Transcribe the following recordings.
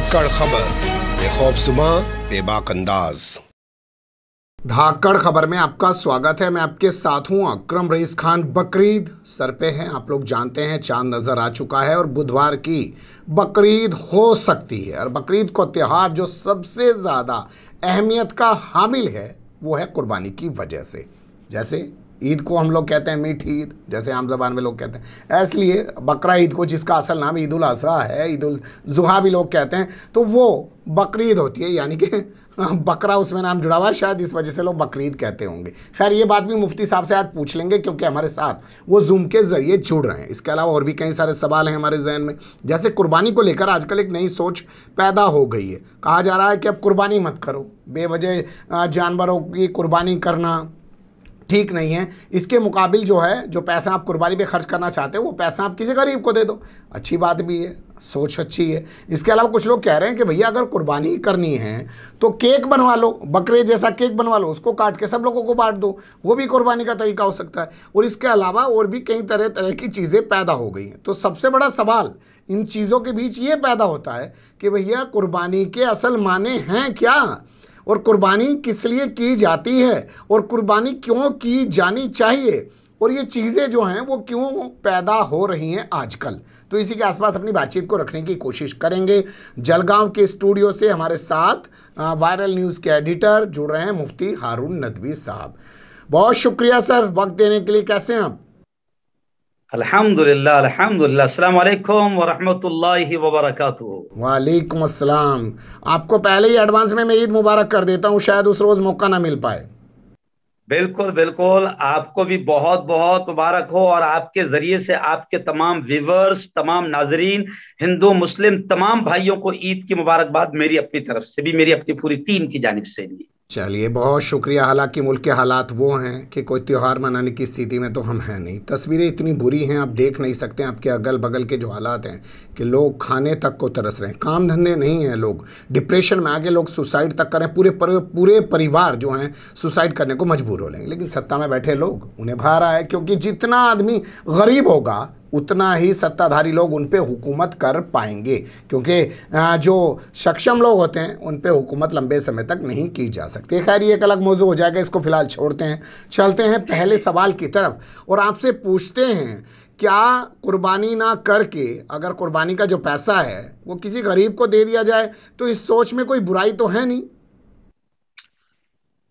धाकड़ खबर बेखौबसुमा बेबाक अंदाज धाकड़ खबर में आपका स्वागत है मैं आपके साथ हूं अक्रम रईस खान बकरीद सर पे हैं आप लोग जानते हैं चांद नज़र आ चुका है और बुधवार की बकरीद हो सकती है और बकरीद को त्यौहार जो सबसे ज़्यादा अहमियत का हामिल है वो है कुर्बानी की वजह से जैसे ईद को हम लोग कहते हैं मीठी ईद जैसे आम जबान में लोग कहते हैं इसलिए बकरा ईद को जिसका असल नाम ईद उल अजहा है ईद उल जुहा भी लोग कहते हैं तो वो बकरीद होती है यानी कि बकरा उसमें नाम जुड़ा हुआ है शायद इस वजह से लोग बकरीद कहते होंगे खैर ये बात भी मुफ्ती साहब से आज पूछ लेंगे क्योंकि हमारे साथ वो जूम के ज़रिए जुड़ रहे हैं इसके अलावा और भी कई सारे सवाल हैं हमारे जहन में जैसे कुर्बानी को लेकर आजकल एक नई सोच पैदा हो गई है कहा जा रहा है कि अब कुर्बानी मत करो बेवजह जानवरों की कुर्बानी करना ठीक नहीं है इसके मुकाबिल जो है जो पैसा आप कुर्बानी पे खर्च करना चाहते हो वो पैसा आप किसी गरीब को दे दो अच्छी बात भी है सोच अच्छी है इसके अलावा कुछ लोग कह रहे हैं कि भैया अगर कुर्बानी करनी है तो केक बनवा लो बकरे जैसा केक बनवा लो उसको काट के सब लोगों को बांट दो वो भी कुर्बानी का तरीका हो सकता है और इसके अलावा और भी कई तरह तरह की चीज़ें पैदा हो गई हैं तो सबसे बड़ा सवाल इन चीज़ों के बीच ये पैदा होता है कि भैया कुर्बानी के असल माने हैं क्या और कुर्बानी किस लिए की जाती है और कुर्बानी क्यों की जानी चाहिए और ये चीज़ें जो हैं वो क्यों पैदा हो रही हैं आजकल तो इसी के आसपास अपनी बातचीत को रखने की कोशिश करेंगे जलगांव के स्टूडियो से हमारे साथ वायरल न्यूज़ के एडिटर जुड़ रहे हैं मुफ्ती हारून नदवी साहब बहुत शुक्रिया सर वक्त देने के लिए कैसे हैं आप अल्हम्दुलिल्लाह अल्हम्दुलिल्लाह अस्सलाम आपको पहले ही एडवांस में ईद मुबारक कर देता हूँ शायद उस रोज मौका ना मिल पाए बिल्कुल बिल्कुल आपको भी बहुत बहुत मुबारक हो और आपके जरिए से आपके तमाम व्यूवर्स तमाम नाजरीन हिंदू मुस्लिम तमाम भाइयों को ईद की मुबारकबाद मेरी अपनी तरफ से भी मेरी अपनी पूरी टीम की जानब से भी चलिए बहुत शुक्रिया हालांकि मुल्क के हालात वो हैं कि कोई त्यौहार मनाने की स्थिति में तो हम हैं नहीं तस्वीरें इतनी बुरी हैं आप देख नहीं सकते आपके अगल बगल के जो हालात हैं कि लोग खाने तक को तरस रहे हैं काम धंधे नहीं हैं लोग डिप्रेशन में आगे लोग सुसाइड तक करें पूरे पर, पूरे परिवार जो हैं सुसाइड करने को मजबूर हो लेंगे लेकिन सत्ता में बैठे लोग उन्हें रहा आए क्योंकि जितना आदमी गरीब होगा उतना ही सत्ताधारी लोग उन पर हुकूमत कर पाएंगे क्योंकि जो सक्षम लोग होते हैं उन पर हुकूमत लंबे समय तक नहीं की जा सकती खैर ये एक अलग मौजू हो जाएगा इसको फ़िलहाल छोड़ते हैं चलते हैं पहले सवाल की तरफ और आपसे पूछते हैं क्या कुर्बानी ना करके अगर कुर्बानी का जो पैसा है वो किसी गरीब को दे दिया जाए तो इस सोच में कोई बुराई तो है नहीं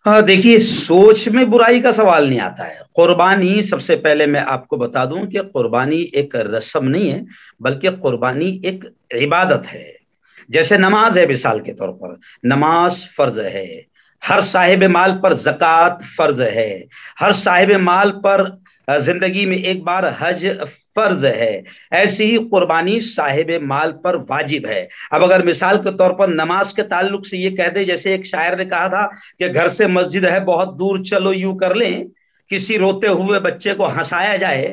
हाँ, देखिए सोच में बुराई का सवाल नहीं आता है कुर्बानी सबसे पहले मैं आपको बता दूं कि कुर्बानी एक रस्म नहीं है बल्कि कुर्बानी एक इबादत है जैसे नमाज है मिसाल के तौर पर नमाज फर्ज है हर साहिब माल पर जक़ात फर्ज है हर साहिब माल पर जिंदगी में एक बार हज फर्ज है ऐसी ही कुर्बानी साहिब माल पर वाजिब है अब अगर मिसाल के तौर पर नमाज के ताल्लुक से ये कह दे जैसे एक शायर ने कहा था कि घर से मस्जिद है बहुत दूर चलो यूं कर लें किसी रोते हुए बच्चे को हंसाया जाए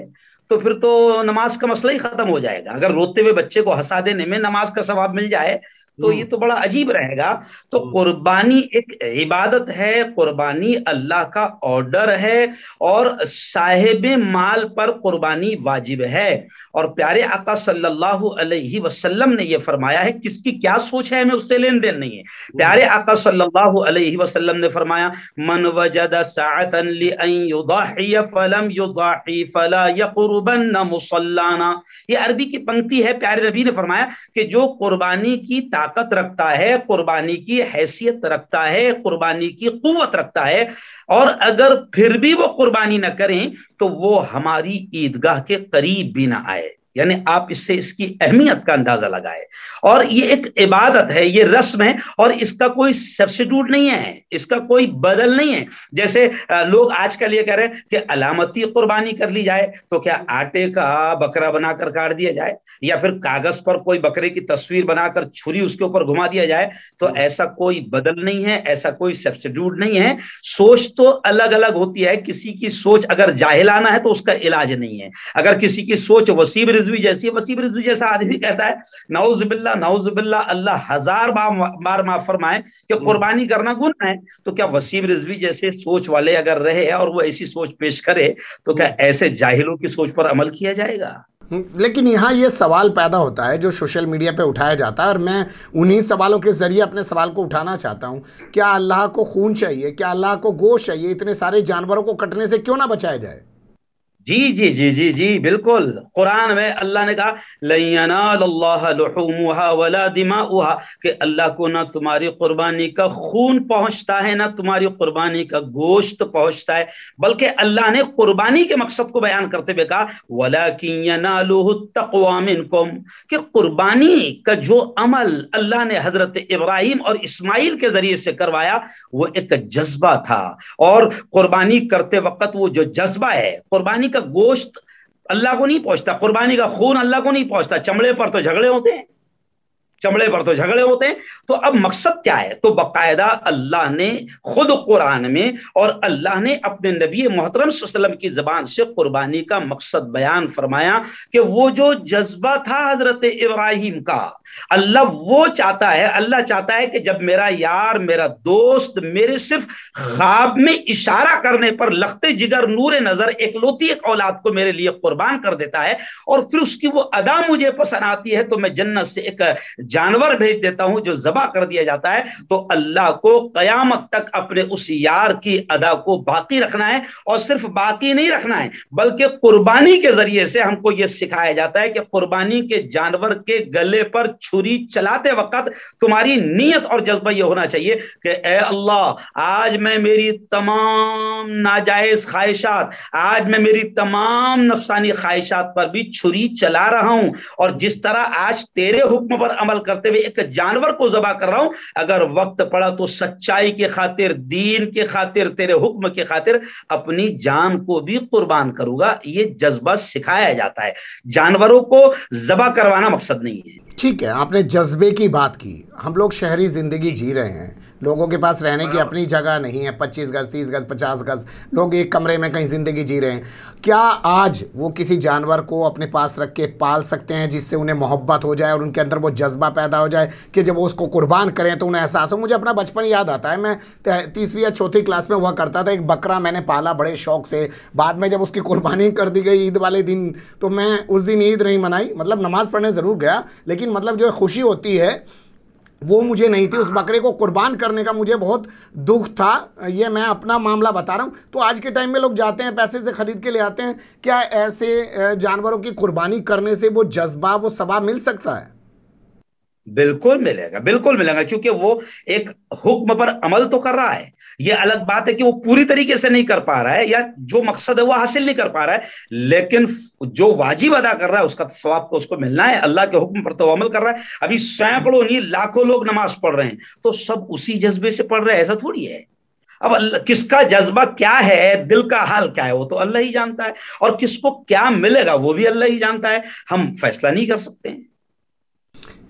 तो फिर तो नमाज का मसला ही खत्म हो जाएगा अगर रोते हुए बच्चे को हंसा देने में नमाज का सवाब मिल जाए तो ये हम्म। तो बड़ा अजीब रहेगा तो हम्म। कुर्बानी एक इबादत है कुर्बानी अल्लाह का ऑर्डर है और साहेब माल पर कुर्बानी वाजिब है और प्यारे आका सल्लल्लाहु अलैहि वसल्लम ने ये फरमाया है किसकी क्या सोच है हमें उससे लेन देन नहीं है हम्म। प्यारे आका सल्लल्लाहु अलैहि वसल्लम ने फरमाया मन वजद ये अरबी की पंक्ति है प्यारे रबी ने फरमाया कि जो कुर्बानी की ताकत रखता है कुर्बानी की हैसियत रखता है कुर्बानी की कुत रखता है और अगर फिर भी वो कुर्बानी ना करें तो वो हमारी ईदगाह के करीब भी ना आए यानी आप इससे इसकी अहमियत का अंदाजा लगाए और ये एक इबादत है ये रस्म है और इसका कोई सब्सिट्यूट नहीं है इसका कोई बदल नहीं है जैसे लोग आजकल ये कह रहे हैं कि अलामती कुर्बानी कर ली जाए तो क्या आटे का बकरा बनाकर काट दिया जाए या फिर कागज पर कोई बकरे की तस्वीर बनाकर छुरी उसके ऊपर घुमा दिया जाए तो ऐसा कोई बदल नहीं है ऐसा कोई सब्सिट्यूट नहीं है सोच तो अलग अलग होती है किसी की सोच अगर जाहिलाना है तो उसका इलाज नहीं है अगर किसी की सोच वसीब रिजवी जैसी है वसीम रिजवी जैसा आदमी कहता है नाउज बिल्ला नाउज बिल्ला अल्लाह हजार बार बार माफ फरमाए कि हम्म। कुर्बानी करना गुना है तो क्या वसीम रिजवी जैसे सोच वाले अगर रहे और वो ऐसी सोच पेश करे तो क्या ऐसे जाहिलों की सोच पर अमल किया जाएगा हम्म, लेकिन यहाँ ये सवाल पैदा होता है जो सोशल मीडिया पे उठाया जाता है और मैं उन्हीं सवालों के ज़रिए अपने सवाल को उठाना चाहता हूँ क्या अल्लाह को खून चाहिए क्या अल्लाह को गोश चाहिए इतने सारे जानवरों को कटने से क्यों ना बचाया जाए जी जी जी जी जी बिल्कुल कुरान में अल्लाह ने कहा वला दिमा कि अल्लाह को ना तुम्हारी कुर्बानी का खून पहुंचता है ना तुम्हारी कुर्बानी का गोश्त पहुंचता है बल्कि अल्लाह ने कुर्बानी के मकसद को बयान करते हुए कहा वला कुम कि कुर्बानी का जो अमल अल्लाह ने हजरत इब्राहिम और इस्माइल के जरिए से करवाया वो एक जज्बा था और कुर्बानी करते वक्त वो जो जज्बा है कुर्बानी का गोश्त अल्लाह को नहीं पहुंचता कुर्बानी का खून अल्लाह को नहीं पहुंचता चमड़े पर तो झगड़े होते हैं चमड़े पर तो झगड़े होते हैं तो अब मकसद क्या है तो बकायदा अल्लाह ने खुद कुरान में और अल्लाह ने अपने नबी मोहतरम वसल्लम की जबान से कुर्बानी का मकसद बयान फरमाया कि वो जो जज्बा था हजरत इब्राहिम का अल्लाह वो चाहता है अल्लाह चाहता है कि जब मेरा यार मेरा दोस्त मेरे सिर्फ ख्वाब में इशारा करने पर लखते जिगर नूर नजर एकलौती एक औलाद को मेरे लिए कुर्बान कर देता है और फिर उसकी वो अदा मुझे पसंद आती है तो मैं जन्नत से एक जानवर भेज देता हूं जो जबा कर दिया जाता है तो अल्लाह को कयामत तक अपने उस यार की अदा को बाकी रखना है और सिर्फ बाकी नहीं रखना है बल्कि कुर्बानी के जरिए से हमको यह सिखाया जाता है कि कुर्बानी के जानवर के गले पर छुरी चलाते वक्त तुम्हारी नीयत और जज्बा यह होना चाहिए कि ए अल्लाह आज मैं मेरी तमाम नाजायज ख्वाहिशात आज मैं मेरी तमाम नफसानी ख्वाहिशात पर भी छुरी चला रहा हूं और जिस तरह आज तेरे हुक्म पर अमल इस्तेमाल करते हुए एक जानवर को जबा कर रहा हूं अगर वक्त पड़ा तो सच्चाई के खातिर दीन के खातिर तेरे हुक्म के खातिर अपनी जान को भी कुर्बान करूंगा ये जज्बा सिखाया जाता है जानवरों को जबा करवाना मकसद नहीं है ठीक है आपने जज्बे की बात की हम लोग शहरी ज़िंदगी जी रहे हैं लोगों के पास रहने की अपनी जगह नहीं है पच्चीस गज तीस गज पचास गज लोग एक कमरे में कहीं ज़िंदगी जी रहे हैं क्या आज वो किसी जानवर को अपने पास रख के पाल सकते हैं जिससे उन्हें मोहब्बत हो जाए और उनके अंदर वो जज्बा पैदा हो जाए कि जब वो उसको कुर्बान करें तो उन्हें एहसास हो मुझे अपना बचपन याद आता है मैं तीसरी या चौथी क्लास में हुआ करता था एक बकरा मैंने पाला बड़े शौक से बाद में जब उसकी कुर्बानी कर दी गई ईद वाले दिन तो मैं उस दिन ईद नहीं मनाई मतलब नमाज़ पढ़ने ज़रूर गया लेकिन लेकिन मतलब जो खुशी होती है वो मुझे नहीं थी उस बकरे को कुर्बान करने का मुझे बहुत दुख था ये मैं अपना मामला बता रहा हूँ तो आज के टाइम में लोग जाते हैं पैसे से ख़रीद के ले आते हैं क्या ऐसे जानवरों की कुर्बानी करने से वो जज्बा वो सबा मिल सकता है बिल्कुल मिलेगा बिल्कुल मिलेगा क्योंकि वो एक हुक्म पर अमल तो कर रहा है ये अलग बात है कि वो पूरी तरीके से नहीं कर पा रहा है या जो मकसद है वो हासिल नहीं कर पा रहा है लेकिन जो वाजिब अदा कर रहा है उसका स्वाब तो उसको मिलना है अल्लाह के हुक्म पर तो अमल कर रहा है अभी सैकड़ों नहीं लाखों लोग नमाज पढ़ रहे हैं तो सब उसी जज्बे से पढ़ रहे हैं ऐसा थोड़ी है अब किसका जज्बा क्या है दिल का हाल क्या है वो तो अल्लाह ही जानता है और किसको क्या मिलेगा वो भी अल्लाह ही जानता है हम फैसला नहीं कर सकते हैं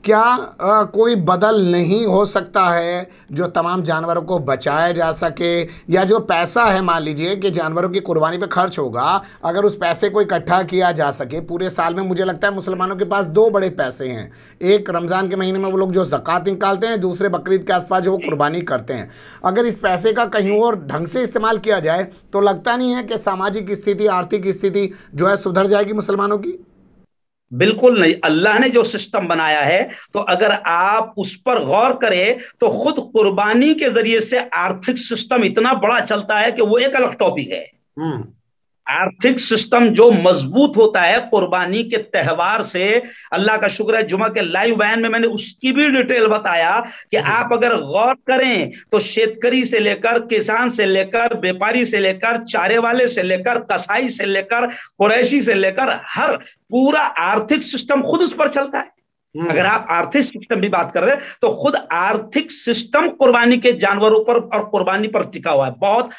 क्या आ, कोई बदल नहीं हो सकता है जो तमाम जानवरों को बचाया जा सके या जो पैसा है मान लीजिए कि जानवरों की कुर्बानी पे खर्च होगा अगर उस पैसे को इकट्ठा किया जा सके पूरे साल में मुझे लगता है मुसलमानों के पास दो बड़े पैसे हैं एक रमज़ान के महीने में वो लोग जो जक़ात निकालते हैं दूसरे बकरीद के आसपास जो वो कुर्बानी करते हैं अगर इस पैसे का कहीं और ढंग से इस्तेमाल किया जाए तो लगता नहीं है कि सामाजिक स्थिति आर्थिक स्थिति जो है सुधर जाएगी मुसलमानों की बिल्कुल नहीं अल्लाह ने जो सिस्टम बनाया है तो अगर आप उस पर गौर करें तो खुद कुर्बानी के जरिए से आर्थिक सिस्टम इतना बड़ा चलता है कि वो एक अलग टॉपिक है हम्म। आर्थिक सिस्टम जो मजबूत होता है कुर्बानी के त्यौहार से अल्लाह का शुक्र है जुमा के लाइव बयान में मैंने उसकी भी डिटेल बताया कि आप अगर गौर करें तो शेतकरी से लेकर किसान से लेकर व्यापारी से लेकर चारे वाले से लेकर कसाई से लेकर कुरैशी से लेकर हर पूरा आर्थिक सिस्टम खुद उस पर चलता है हम्म। अगर आप आर्थिक सिस्टम की बात कर रहे हैं तो खुद आर्थिक सिस्टम कुर्बानी के जानवरों पर और कुर्बानी पर टिका हुआ है बहुत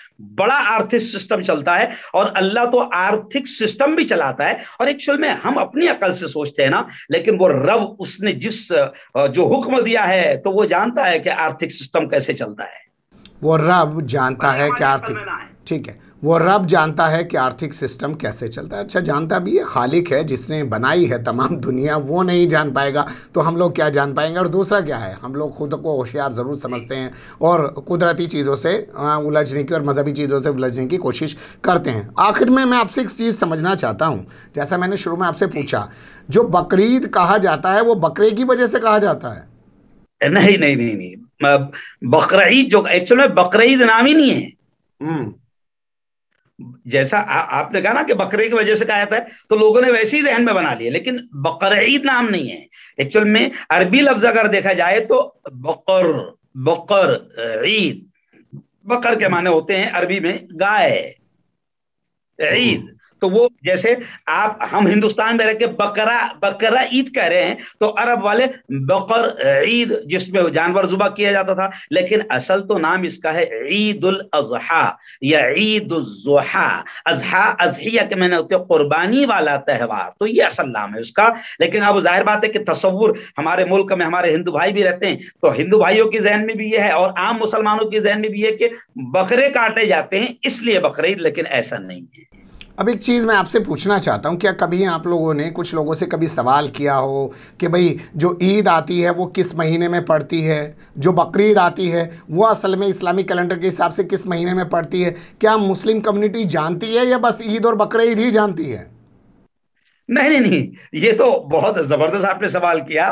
बड़ा आर्थिक सिस्टम चलता है और अल्लाह तो आर्थिक सिस्टम भी चलाता है और एक्चुअल में हम अपनी अकल से सोचते हैं ना लेकिन वो रब उसने जिस जो हुक्म दिया है तो वो जानता है कि आर्थिक सिस्टम कैसे चलता है वो रब जानता है कि आर्थिक ठीक है वो रब जानता है कि आर्थिक सिस्टम कैसे चलता है अच्छा जानता भी है खालिक है जिसने बनाई है तमाम दुनिया वो नहीं जान पाएगा तो हम लोग क्या जान पाएंगे और दूसरा क्या है हम लोग खुद को होशियार ज़रूर समझते हैं और कुदरती चीज़ों से उलझने की और मजहबी चीज़ों से उलझने की कोशिश करते हैं आखिर में मैं आपसे एक चीज़ समझना चाहता हूँ जैसा मैंने शुरू में आपसे पूछा जो बकरीद कहा जाता है वो बकरे की वजह से कहा जाता है नहीं नहीं नहीं नहीं बकर जो एक्चुअल में बकर नाम ही नहीं है हम्म। जैसा आ, आपने कहा ना कि बकरे की वजह से कहा जाता है तो लोगों ने वैसे ही जहन में बना लिया लेकिन बकर नाम नहीं है एक्चुअल में अरबी लफ्ज अगर देखा जाए तो बकर बकर ईद बकर के माने होते हैं अरबी में गाय ईद तो वो जैसे आप हम हिंदुस्तान में रह के बकरा बकरा ईद कह रहे हैं तो अरब वाले बकर ईद जिसमें जानवर जुबा किया जाता था लेकिन असल तो नाम इसका है ईद उल अजहा या ईद उजहा अजहा अजहिया के मैंने होते कुर्बानी वाला त्यौहार तो ये असल नाम है उसका लेकिन अब जाहिर बात है कि तस्वुर हमारे मुल्क में हमारे हिंदू भाई भी रहते हैं तो हिंदू भाइयों के जहन में भी ये है और आम मुसलमानों के जहन में भी ये कि बकरे काटे जाते हैं इसलिए बकरीद लेकिन ऐसा नहीं है अब एक चीज़ मैं आपसे पूछना चाहता हूँ क्या कभी आप लोगों ने कुछ लोगों से कभी सवाल किया हो कि भाई जो ईद आती है वो किस महीने में पड़ती है जो बकरीद आती है वो असल में इस्लामी कैलेंडर के हिसाब से किस महीने में पड़ती है क्या मुस्लिम कम्युनिटी जानती है या बस ईद और ईद ही जानती है नहीं नहीं नहीं ये तो बहुत ज़बरदस्त आपने सवाल किया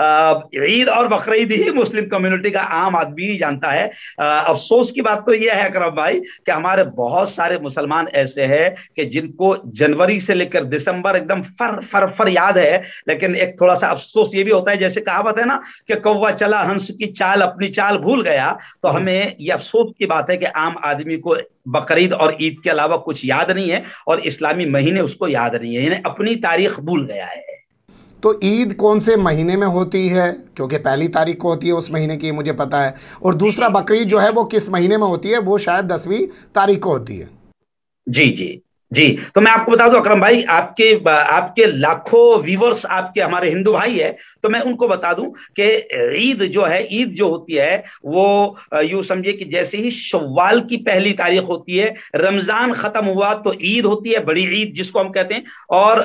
ईद और बकरीद ही मुस्लिम कम्युनिटी का आम आदमी ही जानता है अफसोस की बात तो यह है अकरम भाई कि हमारे बहुत सारे मुसलमान ऐसे हैं कि जिनको जनवरी से लेकर दिसंबर एकदम फर फर फर याद है लेकिन एक थोड़ा सा अफसोस ये भी होता है जैसे कहावत है ना कि कौवा चला हंस की चाल अपनी चाल भूल गया तो हमें यह अफसोस की बात है कि आम आदमी को बकरीद और ईद के अलावा कुछ याद नहीं है और इस्लामी महीने उसको याद नहीं है यानी अपनी तारीख भूल गया है तो ईद कौन से महीने में होती है क्योंकि पहली तारीख को होती है उस महीने की मुझे पता है और दूसरा बकरीद जो है वो किस महीने में होती है वो शायद दसवीं तारीख को होती है जी जी जी तो मैं आपको बता दूं अक्रम भाई आपके आपके लाखों व्यूवर्स आपके हमारे हिंदू भाई है तो मैं उनको बता दूं कि ईद जो है ईद जो होती है वो यू समझिए कि जैसे ही शव्वाल की पहली तारीख होती है रमजान खत्म हुआ तो ईद होती है बड़ी ईद जिसको हम कहते हैं और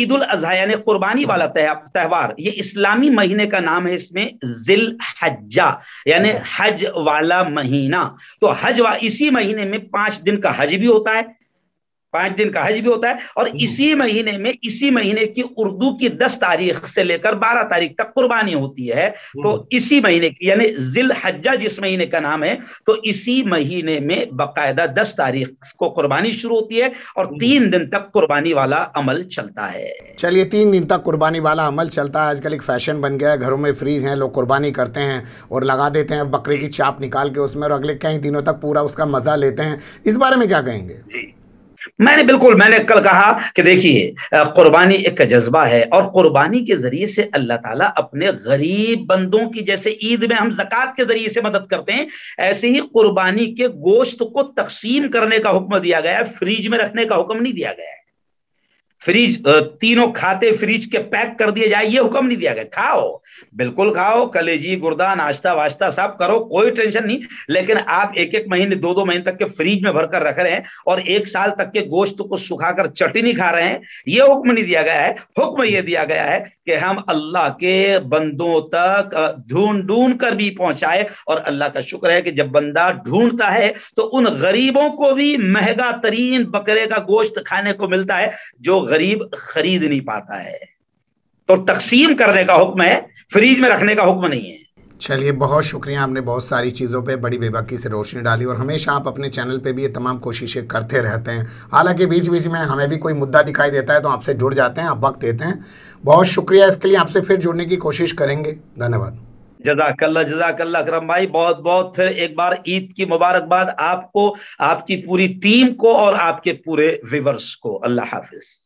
ईद उल अजहा यानी कुर्बानी वाला त्यौहार ये इस्लामी महीने का नाम है इसमें जिल हज्जा यानी हज वाला महीना तो हज वा, इसी महीने में पांच दिन का हज भी होता है पांच दिन का हज भी होता है और हम्म। इसी महीने में इसी महीने की उर्दू की दस तारीख से लेकर बारह तारीख तक कुर्बानी होती है तो हम्म। इसी महीने की यानी जिल हज्जा जिस महीने का नाम है तो इसी महीने में बकायदा दस तारीख को कुर्बानी शुरू होती है और हम्म। तीन दिन तक कुर्बानी वाला अमल चलता है चलिए तीन दिन तक कुर्बानी वाला अमल चलता है आजकल एक फैशन बन गया है घरों में फ्रीज है लोग कुर्बानी करते हैं और लगा देते हैं बकरे की चाप निकाल के उसमें और अगले कई दिनों तक पूरा उसका मजा लेते हैं इस बारे में क्या कहेंगे जी मैंने बिल्कुल मैंने कल कहा कि देखिए कुर्बानी एक जज्बा है और कुर्बानी के जरिए से अल्लाह ताला अपने गरीब बंदों की जैसे ईद में हम जक़ात के जरिए से मदद करते हैं ऐसे ही कुर्बानी के गोश्त को तकसीम करने का हुक्म दिया गया है फ्रिज में रखने का हुक्म नहीं दिया गया है फ्रीज तीनों खाते फ्रीज के पैक कर दिए जाए ये हुक्म नहीं दिया गया खाओ बिल्कुल खाओ कलेजी गुर्दा नाश्ता वाश्ता सब करो कोई टेंशन नहीं लेकिन आप एक एक महीने दो दो महीने तक के फ्रीज में भरकर रख रहे हैं और एक साल तक के गोश्त को सुखाकर चटनी खा रहे हैं ये हुक्म नहीं दिया गया है हुक्म ये दिया गया है कि हम अल्लाह के बंदों तक ढूंढ ढूंढ कर भी पहुंचाए और अल्लाह का शुक्र है कि जब बंदा ढूंढता है तो उन गरीबों को भी महंगा तरीन बकरे का गोश्त खाने को मिलता है जो गरीब खरीद नहीं पाता है तो तकसीम करने का हुक्म है फ्रीज में रखने का हुक्म नहीं है चलिए बहुत शुक्रिया आपने बहुत सारी चीज़ों पे बड़ी बेबाकी से रोशनी डाली और हमेशा आप अपने चैनल पे भी ये तमाम कोशिशें करते रहते हैं हालांकि बीच बीच में हमें भी कोई मुद्दा दिखाई देता है तो आपसे जुड़ जाते हैं आप वक्त देते हैं बहुत शुक्रिया इसके लिए आपसे फिर जुड़ने की कोशिश करेंगे धन्यवाद जजाकल्ला जजाकल्ला अक्रम भाई बहुत बहुत फिर एक बार ईद की मुबारकबाद आपको आपकी पूरी टीम को और आपके पूरे विवर्स को अल्लाह हाफिज़